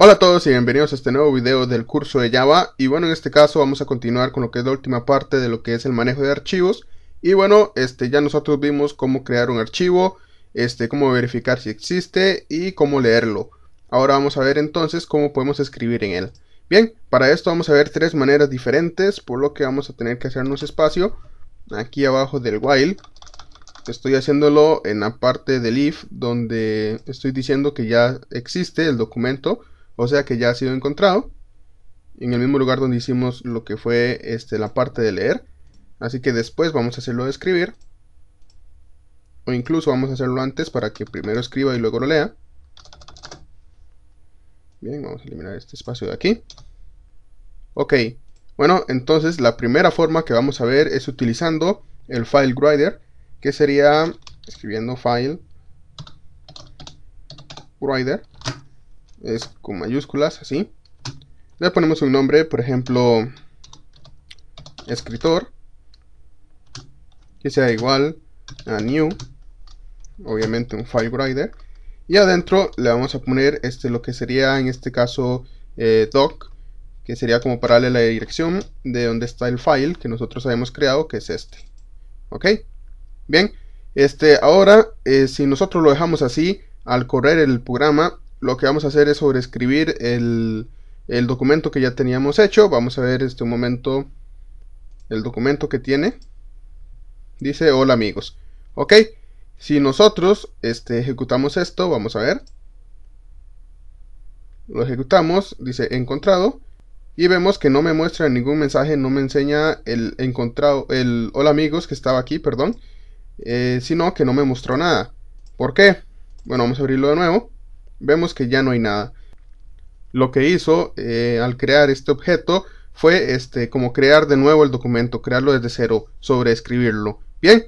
Hola a todos y bienvenidos a este nuevo video del curso de Java y bueno en este caso vamos a continuar con lo que es la última parte de lo que es el manejo de archivos y bueno este ya nosotros vimos cómo crear un archivo, este cómo verificar si existe y cómo leerlo. Ahora vamos a ver entonces cómo podemos escribir en él. Bien, para esto vamos a ver tres maneras diferentes por lo que vamos a tener que hacernos espacio aquí abajo del while estoy haciéndolo en la parte del if donde estoy diciendo que ya existe el documento o sea que ya ha sido encontrado en el mismo lugar donde hicimos lo que fue este, la parte de leer así que después vamos a hacerlo de escribir o incluso vamos a hacerlo antes para que primero escriba y luego lo lea bien, vamos a eliminar este espacio de aquí ok, bueno, entonces la primera forma que vamos a ver es utilizando el file writer que sería escribiendo file writer es con mayúsculas, así. Le ponemos un nombre, por ejemplo, escritor, que sea igual a new, obviamente un file writer. Y adentro le vamos a poner este, lo que sería en este caso eh, doc, que sería como pararle la dirección de donde está el file que nosotros habíamos creado, que es este. ¿Ok? Bien, este, ahora eh, si nosotros lo dejamos así, al correr el programa, lo que vamos a hacer es sobreescribir el, documento que ya teníamos hecho. Vamos a ver este momento el documento que tiene. Dice hola amigos. Ok, si nosotros este, ejecutamos esto, vamos a ver. Lo ejecutamos, dice encontrado. Y vemos que no me muestra ningún mensaje, no me enseña el encontrado, el hola amigos que estaba aquí, perdón. Eh, sino que no me mostró nada. ¿Por qué? Bueno, vamos a abrirlo de nuevo vemos que ya no hay nada. Lo que hizo eh, al crear este objeto fue este, como crear de nuevo el documento, crearlo desde cero, sobreescribirlo. Bien,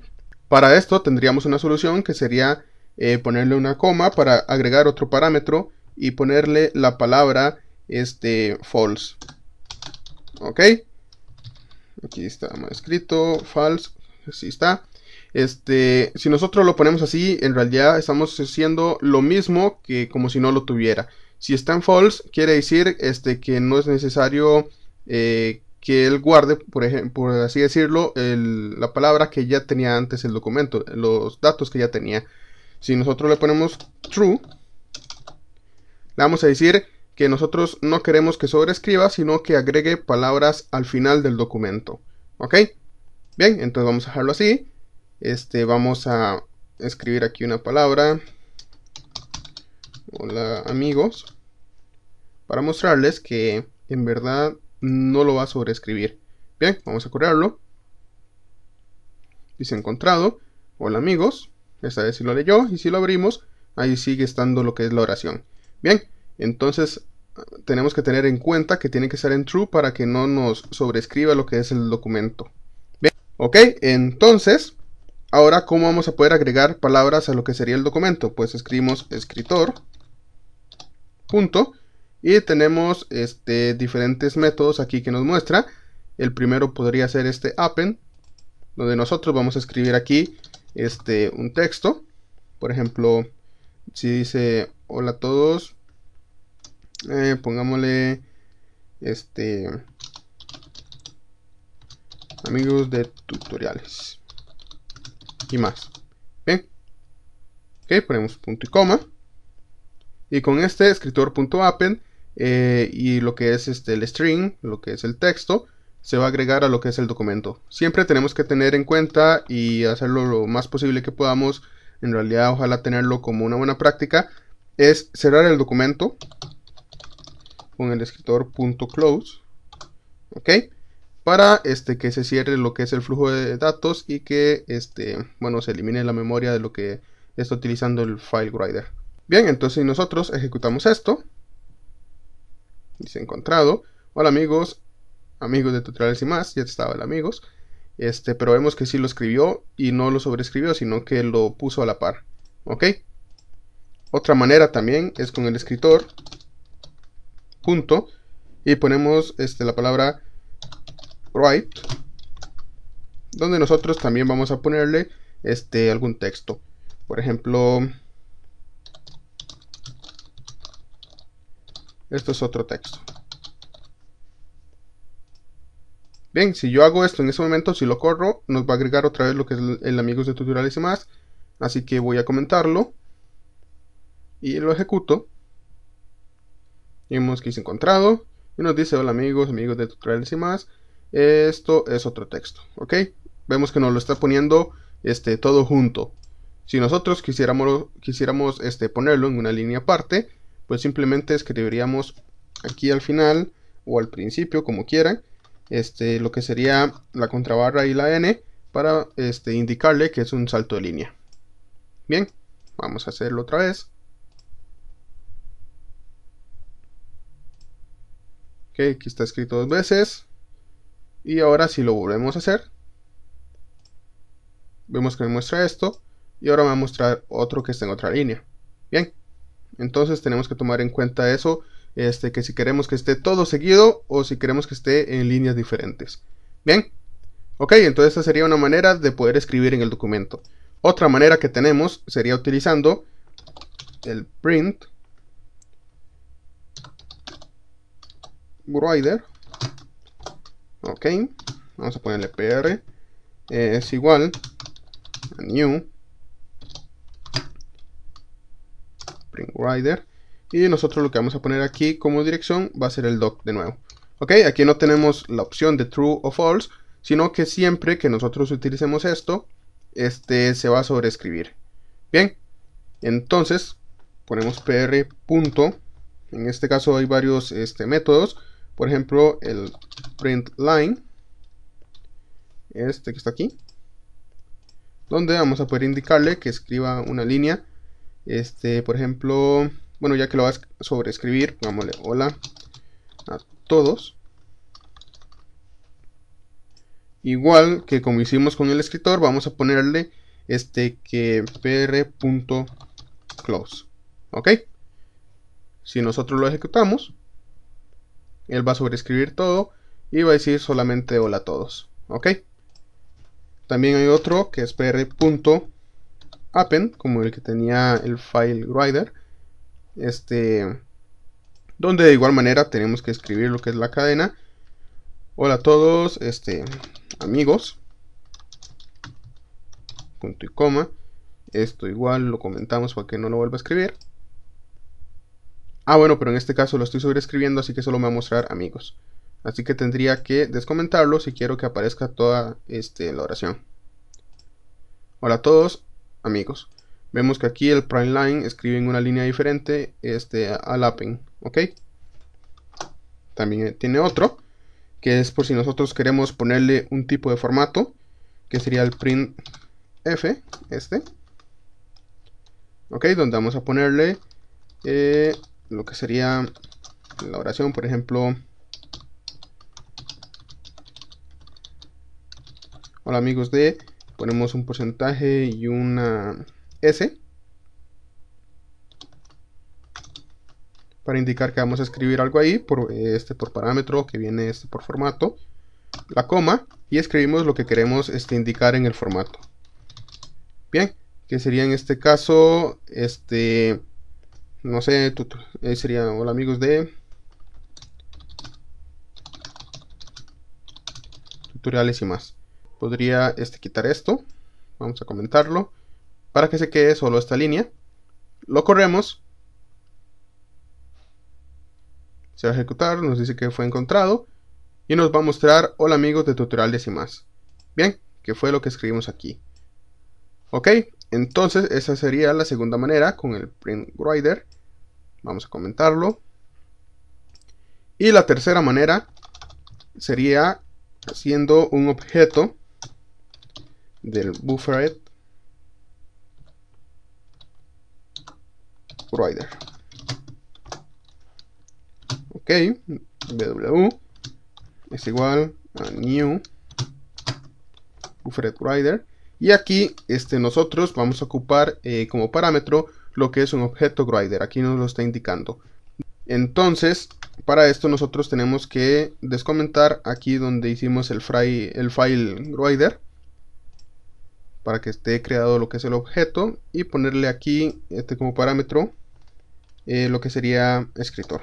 para esto tendríamos una solución que sería eh, ponerle una coma para agregar otro parámetro y ponerle la palabra este, false. Ok, aquí está escrito, false, así está. Este, si nosotros lo ponemos así, en realidad estamos haciendo lo mismo que como si no lo tuviera. Si está en false, quiere decir este, que no es necesario eh, que él guarde, por, ejemplo, así decirlo, la palabra que ya tenía antes el documento, los datos que ya tenía. Si nosotros le ponemos true, le vamos a decir que nosotros no queremos que sobreescriba, sino que agregue palabras al final del documento. ¿Ok? Bien, entonces vamos a dejarlo así. Este, vamos a escribir aquí una palabra. Hola amigos. Para mostrarles que en verdad no lo va a sobreescribir. Bien, vamos a correrlo. Dice encontrado. Hola amigos. Esta vez sí lo leyó y si lo abrimos, ahí sigue estando lo que es la oración. Bien, entonces tenemos que tener en cuenta que tiene que ser en true para que no nos sobrescriba lo que es el documento. Bien, ok, entonces Ahora, ¿cómo vamos a poder agregar palabras a lo que sería el documento? Pues escribimos escritor, punto, y tenemos este, diferentes métodos aquí que nos muestra. El primero podría ser este append, donde nosotros vamos a escribir aquí este, un texto. Por ejemplo, si dice hola a todos, eh, pongámosle este amigos de tutoriales y más. Bien. Ok, ponemos punto y coma. Y con este escritor.append eh, y lo que es este, el string, lo que es el texto, se va a agregar a lo que es el documento. Siempre tenemos que tener en cuenta y hacerlo lo más posible que podamos, en realidad ojalá tenerlo como una buena práctica, es cerrar el documento con el escritor.close. punto ¿Ok? para este, que se cierre lo que es el flujo de datos y que este, bueno, se elimine la memoria de lo que está utilizando el file writer. Bien, entonces nosotros ejecutamos esto, dice encontrado, hola amigos, amigos de tutoriales y más, ya estaba el amigos, este, pero vemos que sí lo escribió y no lo sobreescribió, sino que lo puso a la par, ¿ok? Otra manera también es con el escritor, punto, y ponemos este, la palabra right, donde nosotros también vamos a ponerle este, algún texto. Por ejemplo, esto es otro texto. Bien, si yo hago esto en ese momento, si lo corro, nos va a agregar otra vez lo que es el amigos de tutoriales y más. Así que voy a comentarlo. Y lo ejecuto. vemos que ha encontrado. Y nos dice, hola amigos, amigos de tutoriales y más. Esto es otro texto, ¿ok? Vemos que nos lo está poniendo este, todo junto. Si nosotros quisiéramos, quisiéramos este, ponerlo en una línea aparte, pues simplemente escribiríamos aquí al final o al principio, como quieran, este, lo que sería la contrabarra y la N para este, indicarle que es un salto de línea. Bien, vamos a hacerlo otra vez. Ok, aquí está escrito dos veces. Y ahora si lo volvemos a hacer, vemos que me muestra esto. Y ahora me va a mostrar otro que está en otra línea. Bien, entonces tenemos que tomar en cuenta eso, este, que si queremos que esté todo seguido o si queremos que esté en líneas diferentes. Bien, ok, entonces esa sería una manera de poder escribir en el documento. Otra manera que tenemos sería utilizando el print writer ok vamos a ponerle pr es igual a new print rider y nosotros lo que vamos a poner aquí como dirección va a ser el doc de nuevo ok aquí no tenemos la opción de true o false sino que siempre que nosotros utilicemos esto este se va a sobreescribir bien entonces ponemos pr punto en este caso hay varios este, métodos por ejemplo, el print line, este que está aquí, donde vamos a poder indicarle que escriba una línea. Este, por ejemplo, bueno, ya que lo va a sobreescribir, pongámosle hola a todos. Igual que como hicimos con el escritor, vamos a ponerle este que pr.close. ¿Ok? Si nosotros lo ejecutamos, él va a sobreescribir todo y va a decir solamente hola a todos. ¿Ok? También hay otro que es pr.append, como el que tenía el file writer. Este, donde de igual manera tenemos que escribir lo que es la cadena. Hola a todos, este, amigos. Punto y coma. Esto igual lo comentamos para que no lo vuelva a escribir. Ah, bueno, pero en este caso lo estoy sobreescribiendo, así que solo me va a mostrar amigos. Así que tendría que descomentarlo si quiero que aparezca toda este, la oración. Hola a todos, amigos. Vemos que aquí el prime line escribe en una línea diferente este, al append, ¿ok? También eh, tiene otro, que es por si nosotros queremos ponerle un tipo de formato, que sería el print f, este. ¿Ok? Donde vamos a ponerle... Eh, lo que sería la oración, por ejemplo. Hola amigos de, ponemos un porcentaje y una S para indicar que vamos a escribir algo ahí por este por parámetro que viene este por formato, la coma y escribimos lo que queremos este, indicar en el formato. Bien, que sería en este caso este no sé, sería hola amigos de tutoriales y más. Podría este, quitar esto, vamos a comentarlo, para que se quede solo esta línea. Lo corremos, se va a ejecutar, nos dice que fue encontrado y nos va a mostrar hola amigos de tutoriales y más. Bien, que fue lo que escribimos aquí. Ok, entonces, esa sería la segunda manera con el print writer. Vamos a comentarlo. Y la tercera manera sería haciendo un objeto del buffer. Writer. Ok, w es igual a new buffered writer. Y aquí este, nosotros vamos a ocupar eh, como parámetro lo que es un objeto grider. Aquí nos lo está indicando. Entonces, para esto nosotros tenemos que descomentar aquí donde hicimos el, file grider para que esté creado lo que es el objeto y ponerle aquí este como parámetro eh, lo que sería escritor.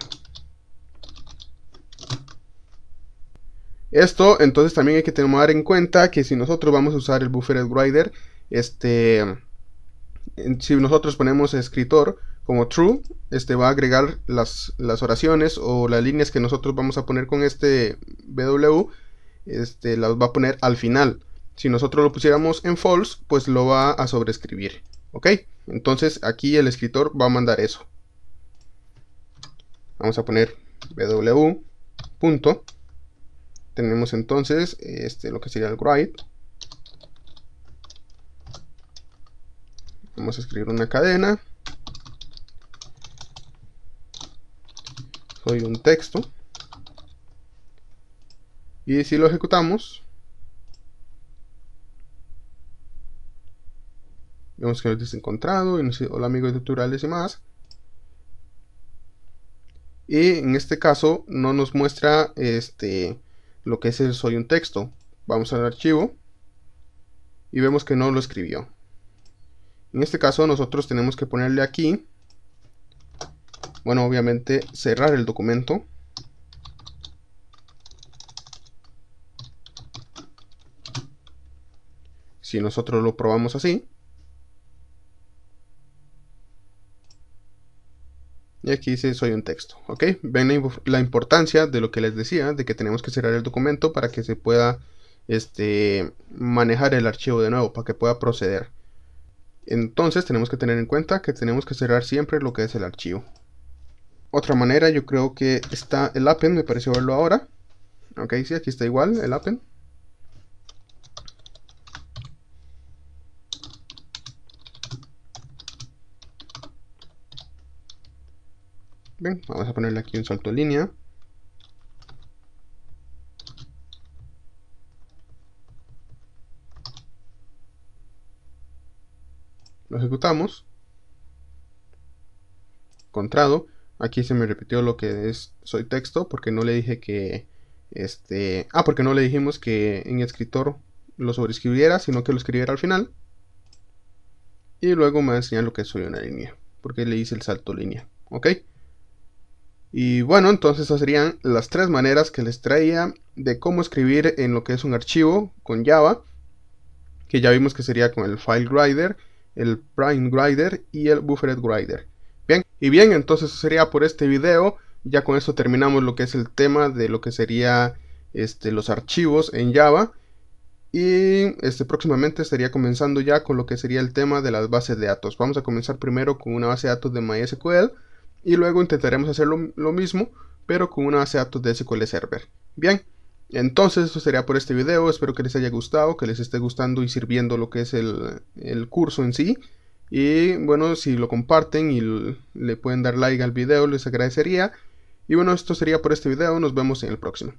Esto entonces también hay que tener en cuenta que si nosotros vamos a usar el buffer writer, este, si nosotros ponemos escritor como true, este va a agregar las, oraciones o las líneas que nosotros vamos a poner con este BW, este, las va a poner al final. Si nosotros lo pusiéramos en false, pues lo va a sobrescribir ¿Ok? Entonces aquí el escritor va a mandar eso. Vamos a poner BW. Punto tenemos entonces este, lo que sería el write. Vamos a escribir una cadena. Soy un texto. Y si lo ejecutamos, vemos que nos dice encontrado y hola amigos tutoriales y más. Y en este caso no nos muestra este lo que es el soy un texto. Vamos al archivo y vemos que no lo escribió. En este caso nosotros tenemos que ponerle aquí, bueno obviamente cerrar el documento. Si nosotros lo probamos así, Y aquí dice soy un texto, ¿ok? Ven la, importancia de lo que les decía, de que tenemos que cerrar el documento para que se pueda este, manejar el archivo de nuevo, para que pueda proceder. Entonces tenemos que tener en cuenta que tenemos que cerrar siempre lo que es el archivo. Otra manera, yo creo que está el append, me pareció verlo ahora. Ok, sí, aquí está igual el append. vamos a ponerle aquí un salto de línea. Lo ejecutamos. Contrado. Aquí se me repitió lo que es soy texto porque no le dije que este, ah, porque no le dijimos que en escritor lo sobreescribiera, sino que lo escribiera al final. Y luego me va a enseñar lo que soy una línea, porque le hice el salto línea, ¿ok? Y bueno, entonces esas serían las tres maneras que les traía de cómo escribir en lo que es un archivo con Java, que ya vimos que sería con el file grider, el prime grider y el buffered grider. Bien, y bien, entonces sería por este video. Ya con esto terminamos lo que es el tema de lo que sería este, los archivos en Java. Y este, próximamente estaría comenzando ya con lo que sería el tema de las bases de datos. Vamos a comenzar primero con una base de datos de MySQL y luego intentaremos hacer lo, mismo pero con una base de datos de SQL Server. Bien, entonces eso sería por este video, espero que les haya gustado, que les esté gustando y sirviendo lo que es el, el curso en sí. Y bueno, si lo comparten y le pueden dar like al video, les agradecería. Y bueno, esto sería por este video, nos vemos en el próximo.